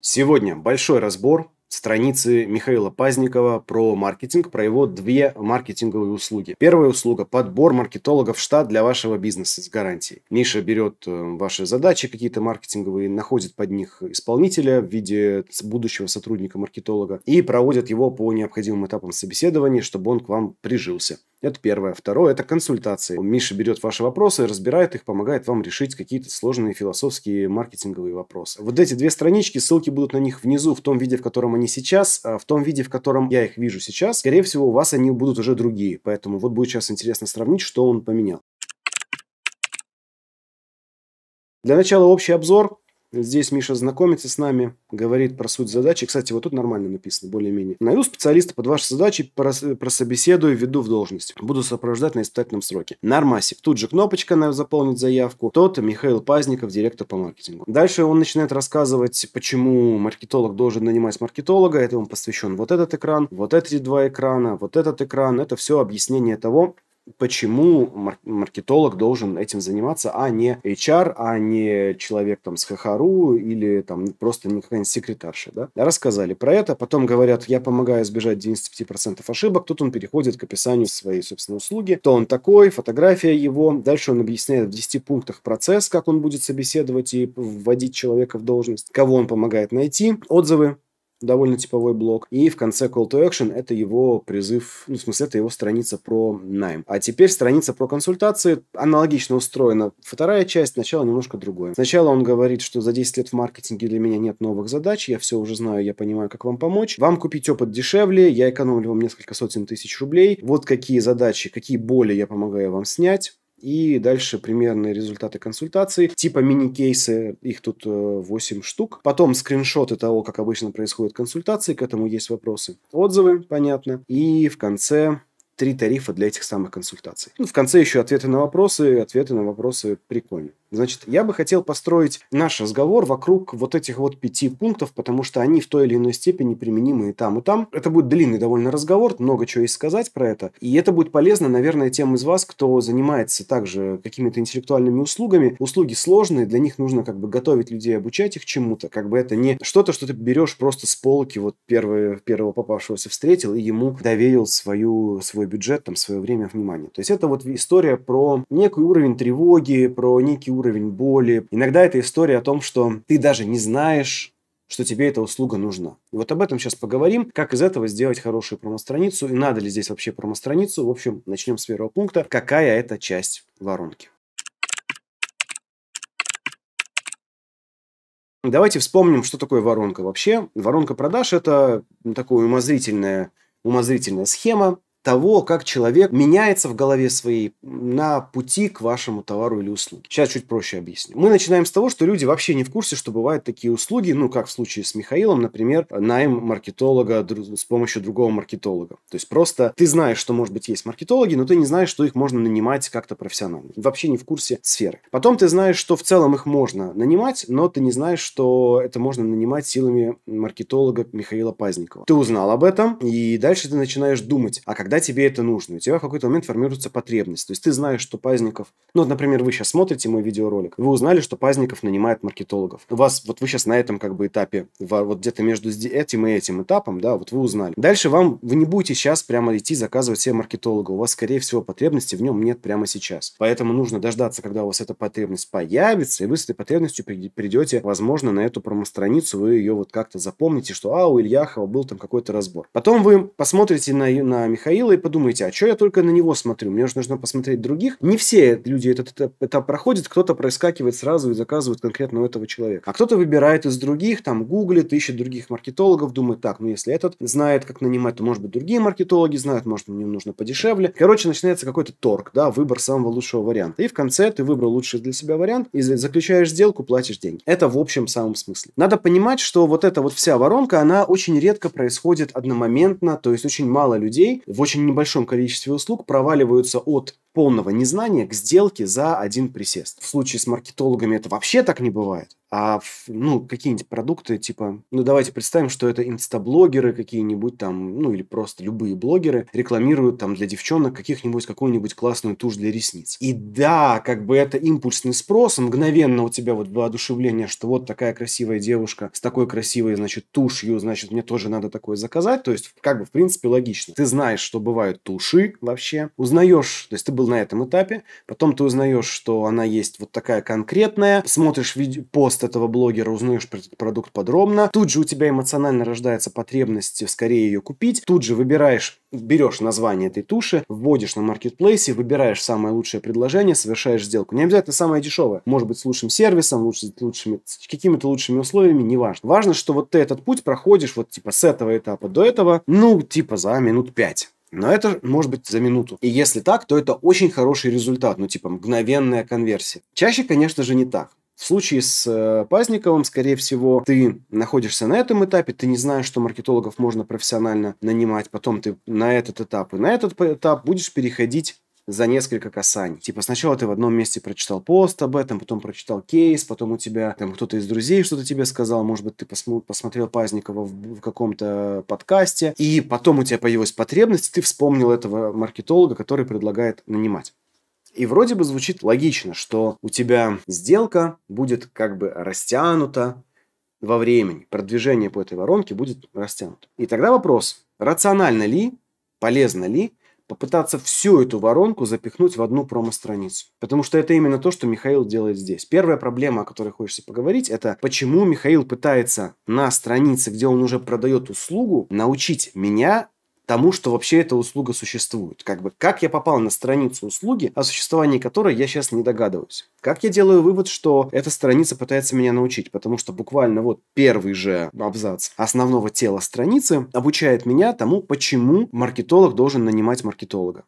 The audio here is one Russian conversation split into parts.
Сегодня большой разбор страницы Михаила Пазникова про маркетинг, про его две маркетинговые услуги. Первая услуга – подбор маркетологов в штат для вашего бизнеса с гарантией. Миша берет э, ваши задачи какие-то маркетинговые, находит под них исполнителя в виде будущего сотрудника-маркетолога и проводит его по необходимым этапам собеседования, чтобы он к вам прижился. Это первое. Второе – это консультации. Миша берет ваши вопросы, разбирает их, помогает вам решить какие-то сложные философские маркетинговые вопросы. Вот эти две странички, ссылки будут на них внизу в том виде, в котором они сейчас, а в том виде, в котором я их вижу сейчас. Скорее всего, у вас они будут уже другие. Поэтому вот будет сейчас интересно сравнить, что он поменял. Для начала общий обзор. Здесь Миша знакомится с нами, говорит про суть задачи. Кстати, вот тут нормально написано, более-менее. Найду специалиста под ваши задачи, прособеседую, введу в должность. Буду сопровождать на испытательном сроке. Нормасик. Тут же кнопочка на «Заполнить заявку». Тот Михаил Пазников, директор по маркетингу. Дальше он начинает рассказывать, почему маркетолог должен нанимать маркетолога. Это Этому посвящен вот этот экран, вот эти два экрана, вот этот экран. Это все объяснение того, почему марк маркетолог должен этим заниматься, а не HR, а не человек там с хахару или там просто не какая-нибудь секретарша, да? Рассказали про это, потом говорят, я помогаю избежать 95% ошибок, тут он переходит к описанию своей, собственной услуги, кто он такой, фотография его, дальше он объясняет в 10 пунктах процесс, как он будет собеседовать и вводить человека в должность, кого он помогает найти, отзывы, довольно типовой блок. И в конце Call to Action это его призыв, ну, в смысле, это его страница про найм. А теперь страница про консультации аналогично устроена. Вторая часть, начало немножко другое. Сначала он говорит, что за 10 лет в маркетинге для меня нет новых задач, я все уже знаю, я понимаю, как вам помочь. Вам купить опыт дешевле, я экономлю вам несколько сотен тысяч рублей. Вот какие задачи, какие боли я помогаю вам снять и дальше примерные результаты консультаций, типа мини-кейсы, их тут 8 э, штук. Потом скриншоты того, как обычно происходят консультации, к этому есть вопросы. Отзывы, понятно. И в конце три тарифа для этих самых консультаций. Ну, в конце еще ответы на вопросы, ответы на вопросы прикольные. Значит, я бы хотел построить наш разговор вокруг вот этих вот пяти пунктов, потому что они в той или иной степени применимы и там, и там. Это будет длинный довольно разговор, много чего есть сказать про это. И это будет полезно, наверное, тем из вас, кто занимается также какими-то интеллектуальными услугами. Услуги сложные, для них нужно как бы готовить людей, обучать их чему-то. Как бы это не что-то, что ты берешь просто с полки вот первое, первого попавшегося встретил и ему доверил свою, свой бюджет, там, свое время, внимания, То есть это вот история про некий уровень тревоги, про некий уровень боли. Иногда это история о том, что ты даже не знаешь, что тебе эта услуга нужна. И вот об этом сейчас поговорим, как из этого сделать хорошую промостраницу и надо ли здесь вообще промостраницу. В общем, начнем с первого пункта. Какая это часть воронки? Давайте вспомним, что такое воронка вообще. Воронка продаж – это такая умозрительная, умозрительная схема, того, как человек меняется в голове своей на пути к вашему товару или услуге. Сейчас чуть проще объясню. Мы начинаем с того, что люди вообще не в курсе, что бывают такие услуги, ну, как в случае с Михаилом, например, найм маркетолога с помощью другого маркетолога. То есть просто ты знаешь, что, может быть, есть маркетологи, но ты не знаешь, что их можно нанимать как-то профессионально. Вообще не в курсе сферы. Потом ты знаешь, что в целом их можно нанимать, но ты не знаешь, что это можно нанимать силами маркетолога Михаила Пазникова. Ты узнал об этом, и дальше ты начинаешь думать, а как когда тебе это нужно. У тебя в какой-то момент формируется потребность. То есть ты знаешь, что Пазников... Ну, вот, например, вы сейчас смотрите мой видеоролик, вы узнали, что Пазников нанимает маркетологов. У вас, вот вы сейчас на этом как бы этапе, вот где-то между этим и этим этапом, да, вот вы узнали. Дальше вам, вы не будете сейчас прямо идти заказывать себе маркетолога. У вас, скорее всего, потребности в нем нет прямо сейчас. Поэтому нужно дождаться, когда у вас эта потребность появится, и вы с этой потребностью придете, возможно, на эту промо-страницу, вы ее вот как-то запомните, что, а, у Ильяхова был там какой-то разбор. Потом вы посмотрите на, на Михаила, Михаила и подумайте, а что я только на него смотрю? Мне же нужно посмотреть других. Не все люди этот этап, этап проходят. Кто-то проскакивает сразу и заказывает конкретно у этого человека. А кто-то выбирает из других, там гуглит, ищет других маркетологов, думает, так, ну если этот знает, как нанимать, то может быть другие маркетологи знают, может мне нужно подешевле. Короче, начинается какой-то торг, да, выбор самого лучшего варианта. И в конце ты выбрал лучший для себя вариант, и заключаешь сделку, платишь деньги. Это в общем самом смысле. Надо понимать, что вот эта вот вся воронка, она очень редко происходит одномоментно, то есть очень мало людей в очень небольшом количестве услуг проваливаются от полного незнания к сделке за один присест. В случае с маркетологами это вообще так не бывает. А ну, какие-нибудь продукты, типа, ну давайте представим, что это инстаблогеры какие-нибудь там, ну или просто любые блогеры рекламируют там для девчонок каких-нибудь, какую-нибудь классную тушь для ресниц. И да, как бы это импульсный спрос, мгновенно у тебя вот воодушевление, что вот такая красивая девушка с такой красивой, значит, тушью, значит, мне тоже надо такое заказать. То есть, как бы, в принципе, логично. Ты знаешь, что бывают туши вообще, узнаешь, то есть ты был на этом этапе, потом ты узнаешь, что она есть вот такая конкретная, смотришь пост этого блогера, узнаешь про этот продукт подробно, тут же у тебя эмоционально рождается потребность скорее ее купить, тут же выбираешь берешь название этой туши, вводишь на маркетплейсе, выбираешь самое лучшее предложение, совершаешь сделку. Не обязательно самое дешевое. Может быть, с лучшим сервисом, лучше, лучшими, с какими-то лучшими условиями, неважно. Важно, что вот ты этот путь проходишь вот типа с этого этапа до этого, ну, типа за минут пять. Но это может быть за минуту. И если так, то это очень хороший результат, ну типа мгновенная конверсия. Чаще, конечно же, не так. В случае с э, Пазниковым, скорее всего, ты находишься на этом этапе, ты не знаешь, что маркетологов можно профессионально нанимать, потом ты на этот этап и на этот этап будешь переходить за несколько касаний. Типа сначала ты в одном месте прочитал пост об этом, потом прочитал кейс, потом у тебя там кто-то из друзей что-то тебе сказал, может быть, ты посм- посмотрел Пазникова в, в каком-то подкасте, и потом у тебя появилась потребность, ты вспомнил этого маркетолога, который предлагает нанимать. И вроде бы звучит логично, что у тебя сделка будет как бы растянута во времени, продвижение по этой воронке будет растянуто. И тогда вопрос, рационально ли, полезно ли попытаться всю эту воронку запихнуть в одну промо-страницу. Потому что это именно то, что Михаил делает здесь. Первая проблема, о которой хочется поговорить, это почему Михаил пытается на странице, где он уже продает услугу, научить меня тому, что вообще эта услуга существует. Как бы, как я попал на страницу услуги, о существовании которой я сейчас не догадываюсь. Как я делаю вывод, что эта страница пытается меня научить, потому что буквально вот первый же абзац основного тела страницы обучает меня тому, почему маркетолог должен нанимать маркетолога,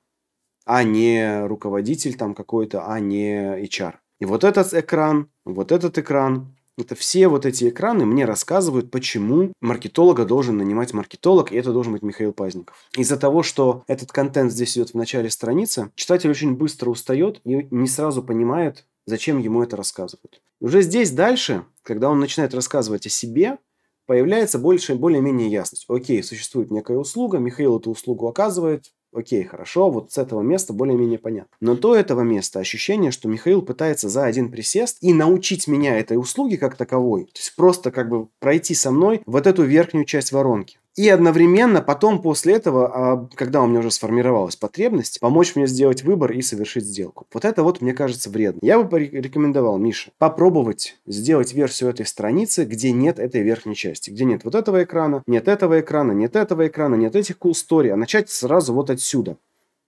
а не руководитель там какой-то, а не HR. И вот этот экран, вот этот экран, это все вот эти экраны мне рассказывают, почему маркетолога должен нанимать маркетолог, и это должен быть Михаил Пазников. Из-за того, что этот контент здесь идет в начале страницы, читатель очень быстро устает и не сразу понимает, зачем ему это рассказывают. Уже здесь дальше, когда он начинает рассказывать о себе, появляется больше, более-менее ясность. Окей, существует некая услуга, Михаил эту услугу оказывает, Окей, хорошо, вот с этого места более-менее понятно. Но до этого места ощущение, что Михаил пытается за один присест и научить меня этой услуге как таковой. То есть просто как бы пройти со мной вот эту верхнюю часть воронки. И одновременно потом после этого, а, когда у меня уже сформировалась потребность, помочь мне сделать выбор и совершить сделку. Вот это вот, мне кажется, вредно. Я бы рекомендовал, Мише попробовать сделать версию этой страницы, где нет этой верхней части, где нет вот этого экрана, нет этого экрана, нет этого экрана, нет этих cool story, а начать сразу вот отсюда.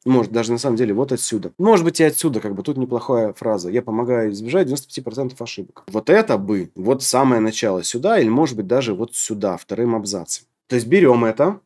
Может, даже на самом деле вот отсюда. Может быть и отсюда, как бы тут неплохая фраза. Я помогаю избежать 95% ошибок. Вот это бы, вот самое начало сюда, или может быть даже вот сюда, вторым абзацем. То есть берем это,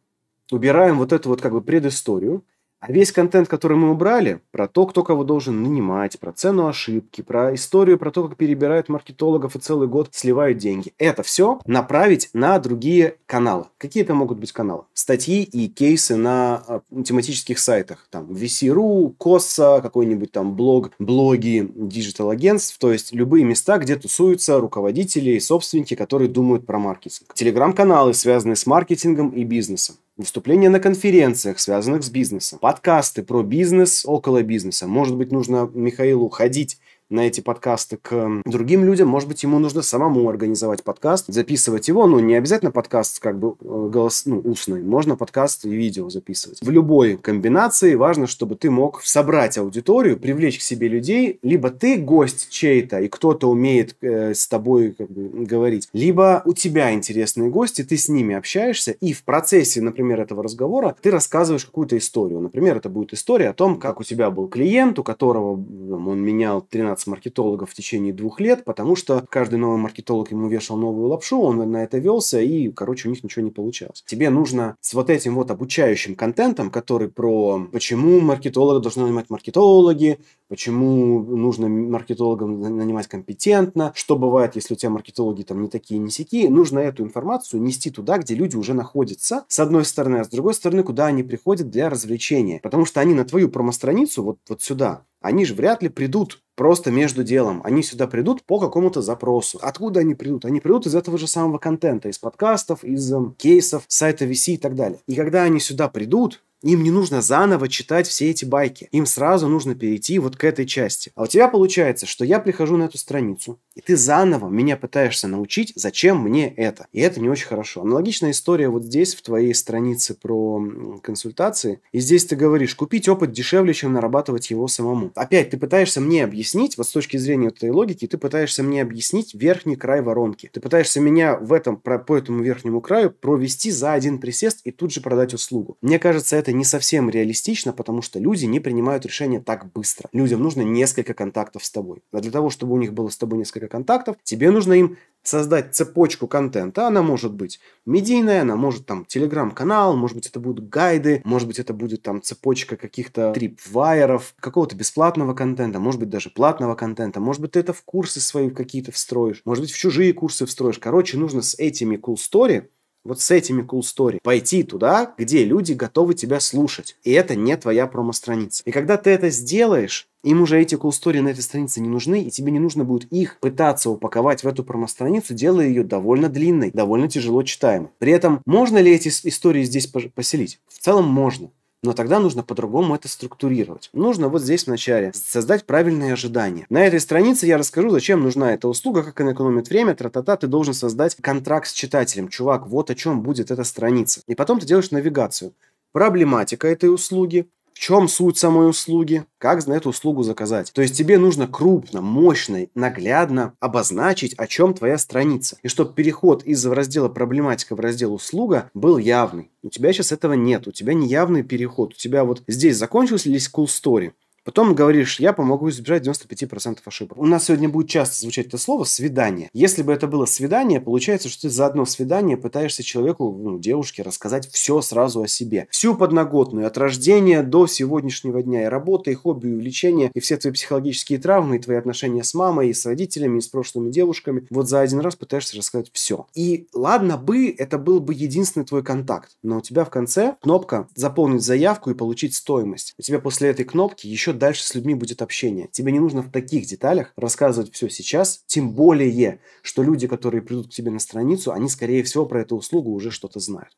убираем вот эту вот как бы предысторию, а весь контент, который мы убрали, про то, кто кого должен нанимать, про цену ошибки, про историю, про то, как перебирают маркетологов и целый год сливают деньги, это все направить на другие каналы. Какие это могут быть каналы? Статьи и кейсы на а, тематических сайтах. Там VC.ru, Коса, какой-нибудь там блог, блоги диджитал-агентств. То есть любые места, где тусуются руководители и собственники, которые думают про маркетинг. Телеграм-каналы, связанные с маркетингом и бизнесом выступления на конференциях, связанных с бизнесом, подкасты про бизнес, около бизнеса. Может быть, нужно Михаилу ходить на эти подкасты к другим людям. Может быть, ему нужно самому организовать подкаст, записывать его. Ну, не обязательно подкаст как бы э, голос, ну, устный. Можно подкаст и видео записывать. В любой комбинации важно, чтобы ты мог собрать аудиторию, привлечь к себе людей. Либо ты гость чей-то, и кто-то умеет э, с тобой как бы, говорить. Либо у тебя интересные гости, ты с ними общаешься, и в процессе, например, этого разговора ты рассказываешь какую-то историю. Например, это будет история о том, как у тебя был клиент, у которого он менял 13 меняться маркетологов в течение двух лет, потому что каждый новый маркетолог ему вешал новую лапшу, он на это велся, и, короче, у них ничего не получалось. Тебе нужно с вот этим вот обучающим контентом, который про почему маркетолога должны нанимать маркетологи, почему нужно маркетологам нанимать компетентно, что бывает, если у тебя маркетологи там не такие, не сякие, нужно эту информацию нести туда, где люди уже находятся, с одной стороны, а с другой стороны, куда они приходят для развлечения, потому что они на твою промо-страницу, вот, вот сюда, они же вряд ли придут просто между делом. Они сюда придут по какому-то запросу. Откуда они придут? Они придут из этого же самого контента, из подкастов, из э, кейсов, сайта VC и так далее. И когда они сюда придут, им не нужно заново читать все эти байки. Им сразу нужно перейти вот к этой части. А у тебя получается, что я прихожу на эту страницу, и ты заново меня пытаешься научить, зачем мне это. И это не очень хорошо. Аналогичная история вот здесь, в твоей странице про консультации. И здесь ты говоришь, купить опыт дешевле, чем нарабатывать его самому. Опять, ты пытаешься мне объяснить, вот с точки зрения этой логики, ты пытаешься мне объяснить верхний край воронки. Ты пытаешься меня в этом, по этому верхнему краю провести за один присест и тут же продать услугу. Мне кажется, это не совсем реалистично, потому что люди не принимают решения так быстро. Людям нужно несколько контактов с тобой. А для того, чтобы у них было с тобой несколько контактов, тебе нужно им создать цепочку контента. Она может быть медийная, она может там телеграм-канал, может быть это будут гайды, может быть это будет там цепочка каких-то трипвайеров, какого-то бесплатного контента, может быть даже платного контента, может быть ты это в курсы свои какие-то встроишь, может быть в чужие курсы встроишь. Короче, нужно с этими cool story вот с этими cool story. Пойти туда, где люди готовы тебя слушать. И это не твоя промо-страница. И когда ты это сделаешь, им уже эти cool story на этой странице не нужны, и тебе не нужно будет их пытаться упаковать в эту промо-страницу, делая ее довольно длинной, довольно тяжело читаемой. При этом, можно ли эти истории здесь поселить? В целом можно. Но тогда нужно по-другому это структурировать. Нужно вот здесь вначале создать правильные ожидания. На этой странице я расскажу, зачем нужна эта услуга, как она экономит время, тра-та-та. Ты должен создать контракт с читателем. Чувак, вот о чем будет эта страница. И потом ты делаешь навигацию. Проблематика этой услуги – в чем суть самой услуги? Как на эту услугу заказать? То есть тебе нужно крупно, мощно, наглядно обозначить, о чем твоя страница. И чтобы переход из раздела «Проблематика» в раздел «Услуга» был явный. У тебя сейчас этого нет, у тебя неявный переход. У тебя вот здесь закончился лист cool story, Потом говоришь, я помогу избежать 95% ошибок. У нас сегодня будет часто звучать это слово «свидание». Если бы это было свидание, получается, что ты за одно свидание пытаешься человеку, ну, девушке, рассказать все сразу о себе. Всю подноготную, от рождения до сегодняшнего дня. И работа, и хобби, и увлечения, и все твои психологические травмы, и твои отношения с мамой, и с родителями, и с прошлыми девушками. Вот за один раз пытаешься рассказать все. И ладно бы, это был бы единственный твой контакт, но у тебя в конце кнопка «Заполнить заявку и получить стоимость». У тебя после этой кнопки еще дальше с людьми будет общение. Тебе не нужно в таких деталях рассказывать все сейчас, тем более, что люди, которые придут к тебе на страницу, они, скорее всего, про эту услугу уже что-то знают.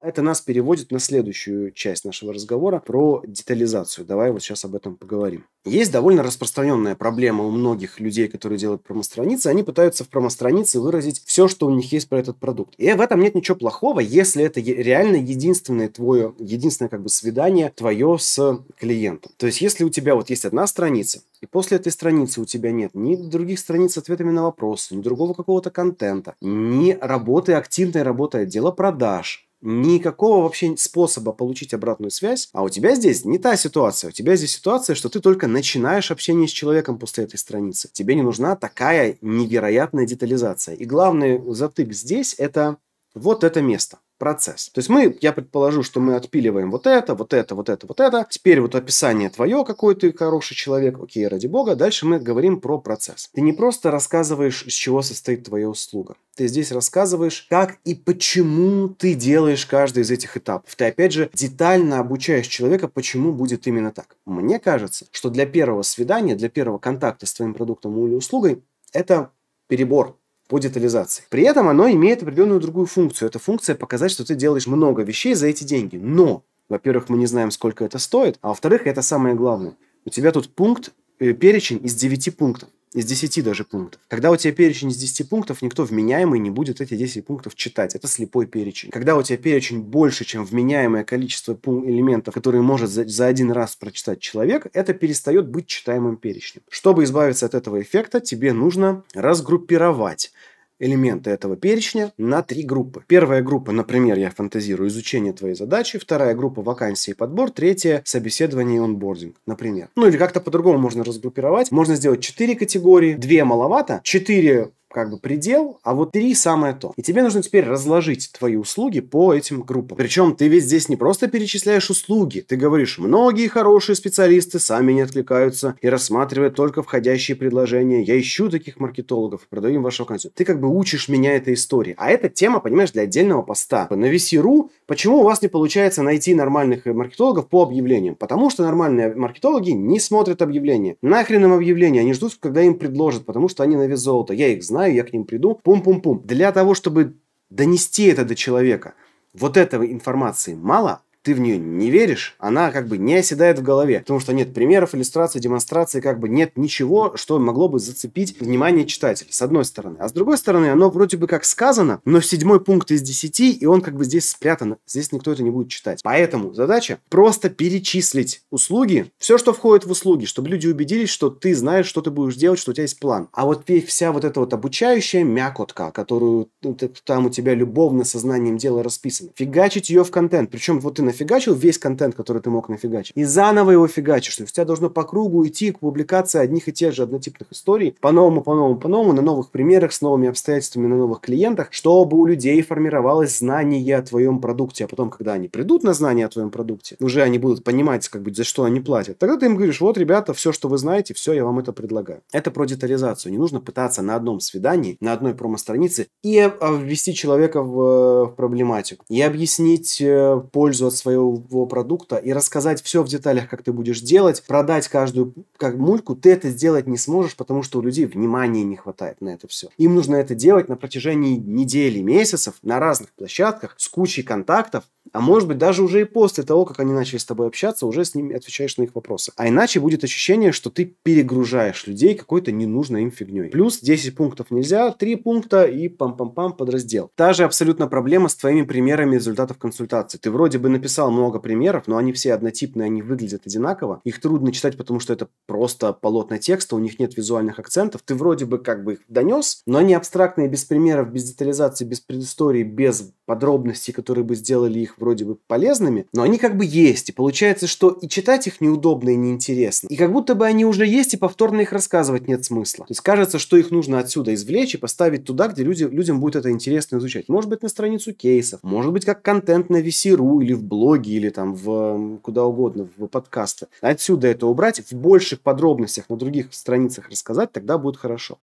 Это нас переводит на следующую часть нашего разговора про детализацию. Давай вот сейчас об этом поговорим. Есть довольно распространенная проблема у многих людей, которые делают промо-страницы. Они пытаются в промо-странице выразить все, что у них есть про этот продукт. И в этом нет ничего плохого, если это реально единственное твое, единственное как бы свидание твое с клиентом. То есть, если у тебя вот есть одна страница, и после этой страницы у тебя нет ни других страниц с ответами на вопросы, ни другого какого-то контента, ни работы, активной работы отдела продаж, никакого вообще способа получить обратную связь, а у тебя здесь не та ситуация. У тебя здесь ситуация, что ты только начинаешь общение с человеком после этой страницы. Тебе не нужна такая невероятная детализация. И главный затык здесь – это вот это место процесс. То есть мы, я предположу, что мы отпиливаем вот это, вот это, вот это, вот это. Теперь вот описание твое, какой ты хороший человек, окей, ради бога. Дальше мы говорим про процесс. Ты не просто рассказываешь, из чего состоит твоя услуга. Ты здесь рассказываешь, как и почему ты делаешь каждый из этих этапов. Ты, опять же, детально обучаешь человека, почему будет именно так. Мне кажется, что для первого свидания, для первого контакта с твоим продуктом или услугой это перебор по детализации. При этом оно имеет определенную другую функцию. Это функция показать, что ты делаешь много вещей за эти деньги. Но, во-первых, мы не знаем, сколько это стоит, а во-вторых, это самое главное. У тебя тут пункт, э, перечень из 9 пунктов из 10 даже пунктов. Когда у тебя перечень из 10 пунктов, никто вменяемый не будет эти 10 пунктов читать. Это слепой перечень. Когда у тебя перечень больше, чем вменяемое количество элементов, которые может за, за один раз прочитать человек, это перестает быть читаемым перечнем. Чтобы избавиться от этого эффекта, тебе нужно разгруппировать элементы этого перечня на три группы. Первая группа, например, я фантазирую, изучение твоей задачи, вторая группа вакансии и подбор, третья собеседование и онбординг, например. Ну или как-то по-другому можно разгруппировать. Можно сделать четыре категории, две маловато, четыре как бы предел, а вот три самое то. И тебе нужно теперь разложить твои услуги по этим группам. Причем ты ведь здесь не просто перечисляешь услуги, ты говоришь, многие хорошие специалисты сами не откликаются и рассматривают только входящие предложения. Я ищу таких маркетологов, продаю им вашего контент. Ты как бы учишь меня этой истории. А эта тема, понимаешь, для отдельного поста. На VC.ru почему у вас не получается найти нормальных э, маркетологов по объявлениям? Потому что нормальные маркетологи не смотрят объявления. Нахрен им объявления, они ждут, когда им предложат, потому что они на вес золота. Я их знаю знаю, я к ним приду, пум-пум-пум. Для того, чтобы донести это до человека, вот этого информации мало, ты в нее не веришь, она как бы не оседает в голове, потому что нет примеров, иллюстраций, демонстраций, как бы нет ничего, что могло бы зацепить внимание читателя, с одной стороны. А с другой стороны, оно вроде бы как сказано, но седьмой пункт из десяти, и он как бы здесь спрятан, здесь никто это не будет читать. Поэтому задача просто перечислить услуги, все, что входит в услуги, чтобы люди убедились, что ты знаешь, что ты будешь делать, что у тебя есть план. А вот вся вот эта вот обучающая мякотка, которую ну, там у тебя любовно сознанием дела расписано, фигачить ее в контент, причем вот ты на нафигачил весь контент, который ты мог нафигачить, и заново его фигачишь. То есть у тебя должно по кругу идти к публикации одних и тех же однотипных историй, по-новому, по-новому, по-новому, на новых примерах, с новыми обстоятельствами, на новых клиентах, чтобы у людей формировалось знание о твоем продукте. А потом, когда они придут на знание о твоем продукте, уже они будут понимать, как бы, за что они платят. Тогда ты им говоришь, вот, ребята, все, что вы знаете, все, я вам это предлагаю. Это про детализацию. Не нужно пытаться на одном свидании, на одной промо-странице и э, ввести человека в, э, в проблематику. И объяснить э, пользу от своего своего продукта и рассказать все в деталях, как ты будешь делать, продать каждую как мульку, ты это сделать не сможешь, потому что у людей внимания не хватает на это все. Им нужно это делать на протяжении недели, месяцев на разных площадках с кучей контактов, а может быть, даже уже и после того, как они начали с тобой общаться, уже с ними отвечаешь на их вопросы. А иначе будет ощущение, что ты перегружаешь людей какой-то ненужной им фигней. Плюс 10 пунктов нельзя, 3 пункта и пам-пам-пам подраздел. Та же абсолютно проблема с твоими примерами результатов консультации. Ты вроде бы написал много примеров, но они все однотипные, они выглядят одинаково. Их трудно читать, потому что это просто полотна текста, у них нет визуальных акцентов. Ты вроде бы как бы их донес, но они абстрактные, без примеров, без детализации, без предыстории, без подробностей, которые бы сделали их вроде бы полезными, но они как бы есть, и получается, что и читать их неудобно и неинтересно. И как будто бы они уже есть, и повторно их рассказывать нет смысла. То есть кажется, что их нужно отсюда извлечь и поставить туда, где люди, людям будет это интересно изучать. Может быть, на страницу кейсов, может быть, как контент на VC.ru или в блоге, или там в куда угодно, в подкасты. Отсюда это убрать, в больших подробностях на других страницах рассказать, тогда будет хорошо.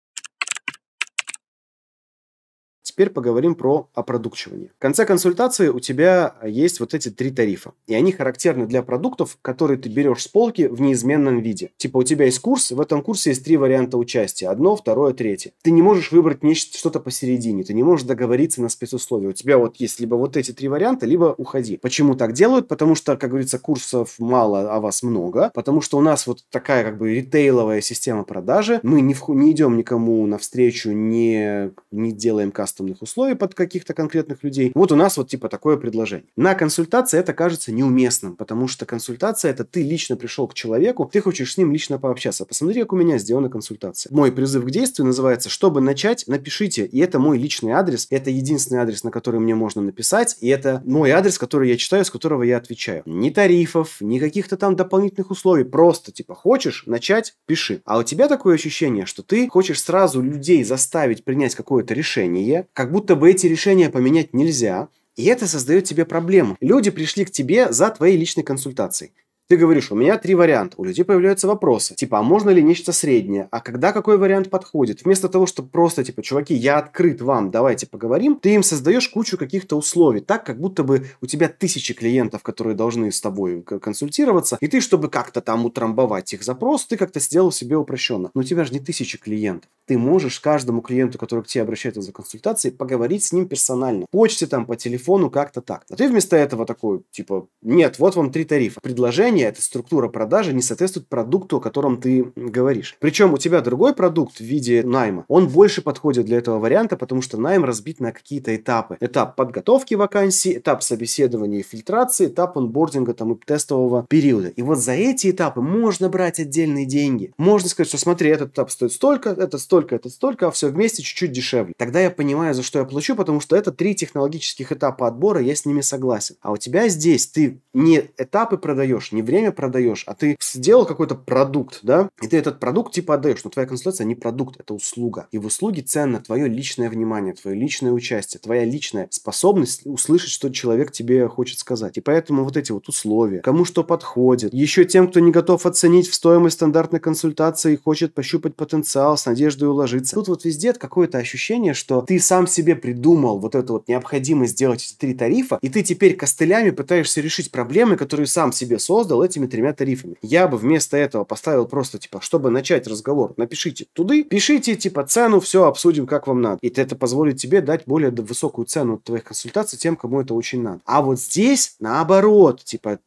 Теперь поговорим про опродукчивание. В конце консультации у тебя есть вот эти три тарифа. И они характерны для продуктов, которые ты берешь с полки в неизменном виде. Типа у тебя есть курс, в этом курсе есть три варианта участия. Одно, второе, третье. Ты не можешь выбрать нечто, что-то посередине. Ты не можешь договориться на спецусловия. У тебя вот есть либо вот эти три варианта, либо уходи. Почему так делают? Потому что, как говорится, курсов мало, а вас много. Потому что у нас вот такая как бы ритейловая система продажи. Мы не, в, не идем никому навстречу, не, не делаем кастом выставленных условий под каких-то конкретных людей. Вот у нас вот типа такое предложение. На консультации это кажется неуместным, потому что консультация это ты лично пришел к человеку, ты хочешь с ним лично пообщаться. Посмотри, как у меня сделана консультация. Мой призыв к действию называется «Чтобы начать, напишите». И это мой личный адрес, это единственный адрес, на который мне можно написать, и это мой адрес, который я читаю, с которого я отвечаю. Ни тарифов, ни каких-то там дополнительных условий, просто типа хочешь начать, пиши. А у тебя такое ощущение, что ты хочешь сразу людей заставить принять какое-то решение, как будто бы эти решения поменять нельзя, и это создает тебе проблему. Люди пришли к тебе за твоей личной консультацией. Ты говоришь, у меня три варианта. У людей появляются вопросы. Типа, а можно ли нечто среднее? А когда какой вариант подходит? Вместо того, чтобы просто, типа, чуваки, я открыт вам, давайте поговорим, ты им создаешь кучу каких-то условий. Так, как будто бы у тебя тысячи клиентов, которые должны с тобой консультироваться, и ты, чтобы как-то там утрамбовать их запрос, ты как-то сделал себе упрощенно. Но у тебя же не тысячи клиентов. Ты можешь каждому клиенту, который к тебе обращается за консультацией, поговорить с ним персонально. Почте там, по телефону, как-то так. А ты вместо этого такой, типа, нет, вот вам три тарифа. Предложение название, эта структура продажи не соответствует продукту, о котором ты говоришь. Причем у тебя другой продукт в виде найма, он больше подходит для этого варианта, потому что найм разбит на какие-то этапы. Этап подготовки вакансии, этап собеседования и фильтрации, этап онбординга там, и тестового периода. И вот за эти этапы можно брать отдельные деньги. Можно сказать, что смотри, этот этап стоит столько, этот столько, этот столько, а все вместе чуть-чуть дешевле. Тогда я понимаю, за что я плачу, потому что это три технологических этапа отбора, я с ними согласен. А у тебя здесь ты не этапы продаешь, не время продаешь, а ты сделал какой-то продукт, да, и ты этот продукт типа отдаешь, но твоя консультация не продукт, это услуга. И в услуге ценно твое личное внимание, твое личное участие, твоя личная способность услышать, что человек тебе хочет сказать. И поэтому вот эти вот условия, кому что подходит, еще тем, кто не готов оценить в стоимость стандартной консультации и хочет пощупать потенциал с надеждой уложиться. Тут вот везде какое-то ощущение, что ты сам себе придумал вот это вот необходимость сделать эти три тарифа, и ты теперь костылями пытаешься решить проблемы, которые сам себе создал, работал этими тремя тарифами. Я бы вместо этого поставил просто, типа, чтобы начать разговор, напишите туды, пишите, типа, цену, все обсудим, как вам надо. И это позволит тебе дать более высокую цену твоих консультаций тем, кому это очень надо. А вот здесь, наоборот, типа,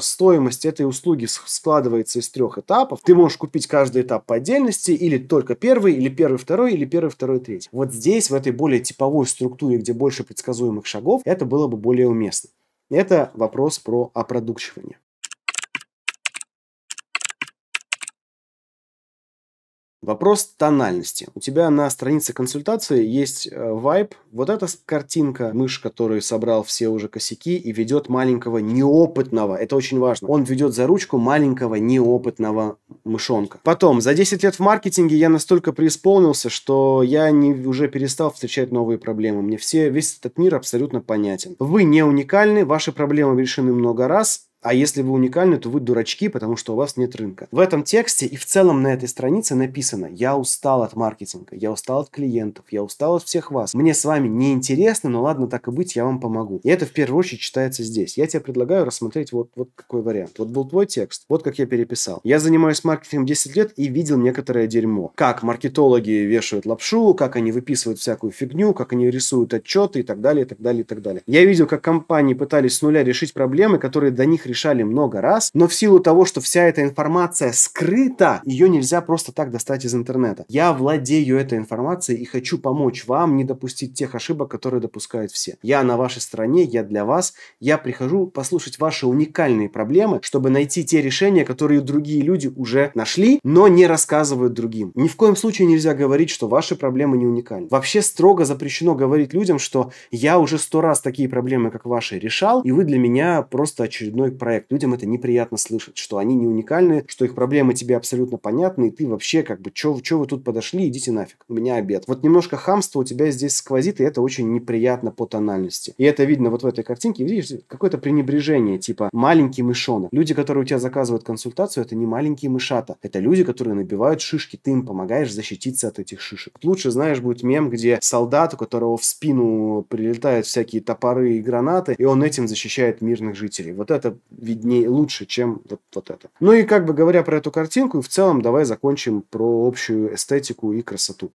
стоимость этой услуги складывается из трех этапов. Ты можешь купить каждый этап по отдельности, или только первый, или первый, второй, или первый, второй, третий. Вот здесь, в этой более типовой структуре, где больше предсказуемых шагов, это было бы более уместно. Это вопрос про опродукчивание. Вопрос тональности. У тебя на странице консультации есть э, вайп. Вот эта картинка, мышь, который собрал все уже косяки и ведет маленького неопытного. Это очень важно. Он ведет за ручку маленького неопытного мышонка. Потом, за 10 лет в маркетинге я настолько преисполнился, что я не, уже перестал встречать новые проблемы. Мне все, весь этот мир абсолютно понятен. Вы не уникальны, ваши проблемы решены много раз, а если вы уникальны, то вы дурачки, потому что у вас нет рынка. В этом тексте и в целом на этой странице написано «Я устал от маркетинга, я устал от клиентов, я устал от всех вас. Мне с вами неинтересно, но ладно, так и быть, я вам помогу». И это в первую очередь читается здесь. Я тебе предлагаю рассмотреть вот, вот какой вариант. Вот был твой текст, вот как я переписал. Я занимаюсь маркетингом 10 лет и видел некоторое дерьмо. Как маркетологи вешают лапшу, как они выписывают всякую фигню, как они рисуют отчеты и так далее, и так далее, и так далее. Я видел, как компании пытались с нуля решить проблемы, которые до них решали много раз, но в силу того, что вся эта информация скрыта, ее нельзя просто так достать из интернета. Я владею этой информацией и хочу помочь вам не допустить тех ошибок, которые допускают все. Я на вашей стороне, я для вас, я прихожу послушать ваши уникальные проблемы, чтобы найти те решения, которые другие люди уже нашли, но не рассказывают другим. Ни в коем случае нельзя говорить, что ваши проблемы не уникальны. Вообще строго запрещено говорить людям, что я уже сто раз такие проблемы, как ваши, решал, и вы для меня просто очередной проект. Людям это неприятно слышать, что они не уникальны, что их проблемы тебе абсолютно понятны, и ты вообще как бы, чё, чё вы тут подошли, идите нафиг, у меня обед. Вот немножко хамства у тебя здесь сквозит, и это очень неприятно по тональности. И это видно вот в этой картинке, видишь, какое-то пренебрежение, типа маленький мышонок. Люди, которые у тебя заказывают консультацию, это не маленькие мышата, это люди, которые набивают шишки, ты им помогаешь защититься от этих шишек. Лучше, знаешь, будет мем, где солдат, у которого в спину прилетают всякие топоры и гранаты, и он этим защищает мирных жителей. Вот это виднее, лучше, чем вот, вот это. Ну и как бы говоря про эту картинку, и в целом давай закончим про общую эстетику и красоту.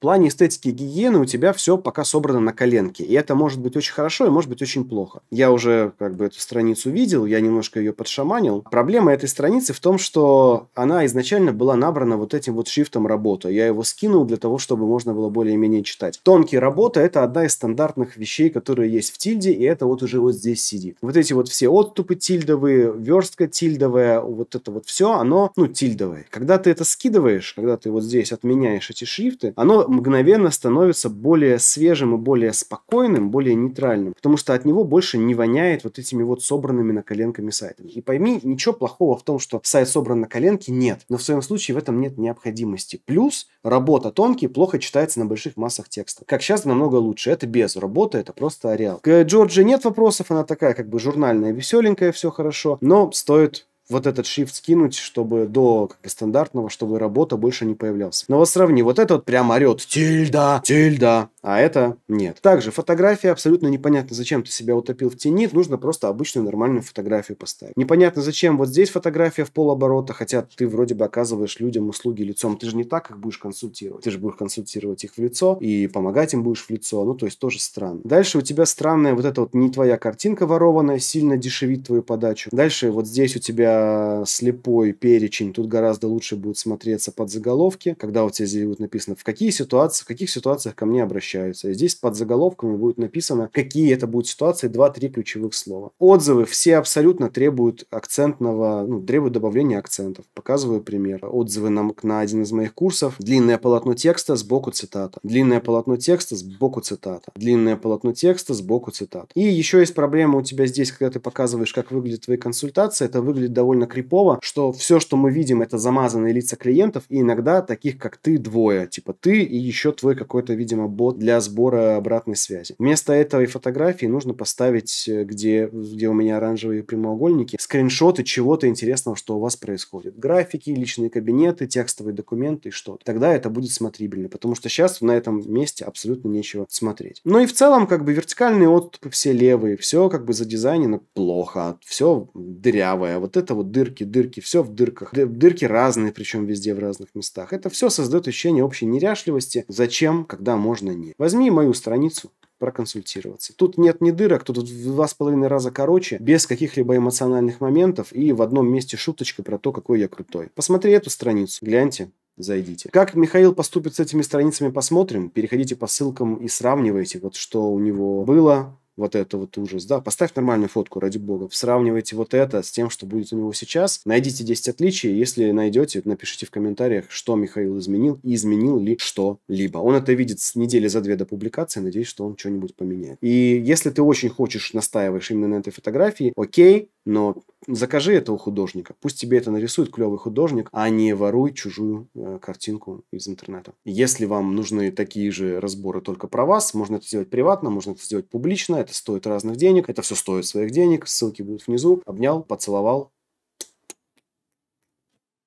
плане эстетики и гигиены у тебя все пока собрано на коленке. И это может быть очень хорошо и может быть очень плохо. Я уже как бы эту страницу видел, я немножко ее подшаманил. Проблема этой страницы в том, что она изначально была набрана вот этим вот шрифтом работа. Я его скинул для того, чтобы можно было более-менее читать. Тонкий работа – это одна из стандартных вещей, которые есть в тильде, и это вот уже вот здесь сидит. Вот эти вот все отступы тильдовые, верстка тильдовая, вот это вот все, оно, ну, тильдовое. Когда ты это скидываешь, когда ты вот здесь отменяешь эти шрифты, оно мгновенно становится более свежим и более спокойным, более нейтральным, потому что от него больше не воняет вот этими вот собранными на коленками сайтами. И пойми, ничего плохого в том, что сайт собран на коленке, нет. Но в своем случае в этом нет необходимости. Плюс работа тонкий плохо читается на больших массах текста. Как сейчас намного лучше. Это без работы, это просто ареал. К Джорджи нет вопросов, она такая как бы журнальная, веселенькая, все хорошо, но стоит вот этот шрифт скинуть, чтобы до как бы, стандартного, чтобы работа больше не появлялся. Но вот сравни, вот это вот прям орет «Тильда! Тильда!», а это нет. Также фотография абсолютно непонятно, зачем ты себя утопил в тени, нужно просто обычную нормальную фотографию поставить. Непонятно, зачем вот здесь фотография в полоборота, хотя ты вроде бы оказываешь людям услуги лицом. Ты же не так их будешь консультировать. Ты же будешь консультировать их в лицо и помогать им будешь в лицо. Ну, то есть тоже странно. Дальше у тебя странная вот эта вот не твоя картинка ворованная, сильно дешевит твою подачу. Дальше вот здесь у тебя Э, слепой перечень, тут гораздо лучше будет смотреться под заголовки, когда у тебя здесь будет написано, в какие ситуации, в каких ситуациях ко мне обращаются. И здесь под заголовками будет написано, какие это будут ситуации, два-три ключевых слова. Отзывы все абсолютно требуют акцентного, ну, требуют добавления акцентов. Показываю пример. Отзывы на, на один из моих курсов. Длинное полотно текста сбоку цитата. Длинное полотно текста сбоку цитата. Длинное полотно текста сбоку цитата. И еще есть проблема у тебя здесь, когда ты показываешь, как выглядят твои консультации. Это выглядит довольно довольно крипово, что все, что мы видим, это замазанные лица клиентов, и иногда таких, как ты, двое. Типа ты и еще твой какой-то, видимо, бот для сбора обратной связи. Вместо этого и фотографии нужно поставить, э, где, где у меня оранжевые прямоугольники, скриншоты чего-то интересного, что у вас происходит. Графики, личные кабинеты, текстовые документы и что-то. Тогда это будет смотрибельно, потому что сейчас на этом месте абсолютно нечего смотреть. Ну и в целом, как бы вертикальные отступы все левые, все как бы задизайнено плохо, все дырявое. Вот это вот вот дырки, дырки, все в дырках. Дырки разные, причем везде в разных местах. Это все создает ощущение общей неряшливости. Зачем, когда можно не. Возьми мою страницу, проконсультироваться. Тут нет ни дырок, тут в два с половиной раза короче, без каких-либо эмоциональных моментов и в одном месте шуточка про то, какой я крутой. Посмотри эту страницу, гляньте, зайдите. Как Михаил поступит с этими страницами, посмотрим. Переходите по ссылкам и сравнивайте, вот что у него было, вот это вот ужас, да, поставь нормальную фотку, ради бога, сравнивайте вот это с тем, что будет у него сейчас, найдите 10 отличий, если найдете, напишите в комментариях, что Михаил изменил и изменил ли что-либо. Он это видит с недели за две до публикации, надеюсь, что он что-нибудь поменяет. И если ты очень хочешь, настаиваешь именно на этой фотографии, окей, но закажи это у художника. Пусть тебе это нарисует клевый художник, а не воруй чужую э, картинку из интернета. Если вам нужны такие же разборы только про вас, можно это сделать приватно, можно это сделать публично, это стоит разных денег, это все стоит своих денег, ссылки будут внизу. Обнял, поцеловал.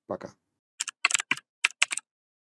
Пока.